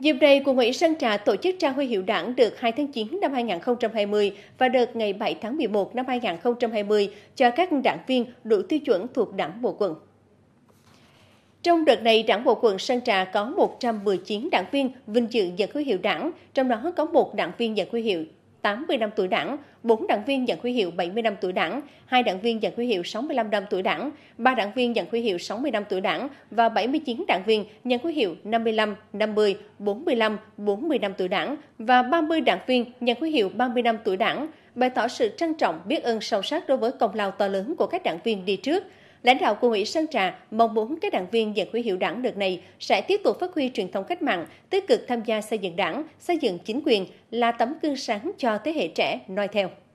Dịp này, quận ủy Sơn Trà tổ chức trao huy hiệu đảng được 2 tháng 9 năm 2020 và đợt ngày 7 tháng 11 năm 2020 cho các đảng viên đủ tiêu chuẩn thuộc đảng bộ quận. Trong đợt này, đảng bộ quận Sơn Trà có 119 đảng viên vinh dự nhận huy hiệu đảng, trong đó có một đảng viên nhận huy hiệu 80 năm tuổi đảng, 4 đảng viên nhận huy hiệu 70 năm tuổi đảng, 2 đảng viên nhận huy hiệu 65 năm tuổi đảng, 3 đảng viên nhận huy hiệu 60 năm tuổi đảng và 79 đảng viên nhận huy hiệu 55, 50, 45, 40 năm tuổi đảng và 30 đảng viên nhận huy hiệu 30 năm tuổi đảng, bày tỏ sự trân trọng biết ơn sâu sắc đối với công lao to lớn của các đảng viên đi trước – Lãnh đạo của ủy Sơn Trà mong muốn các đảng viên và huy hiệu đảng đợt này sẽ tiếp tục phát huy truyền thống cách mạng, tích cực tham gia xây dựng đảng, xây dựng chính quyền là tấm gương sáng cho thế hệ trẻ noi theo.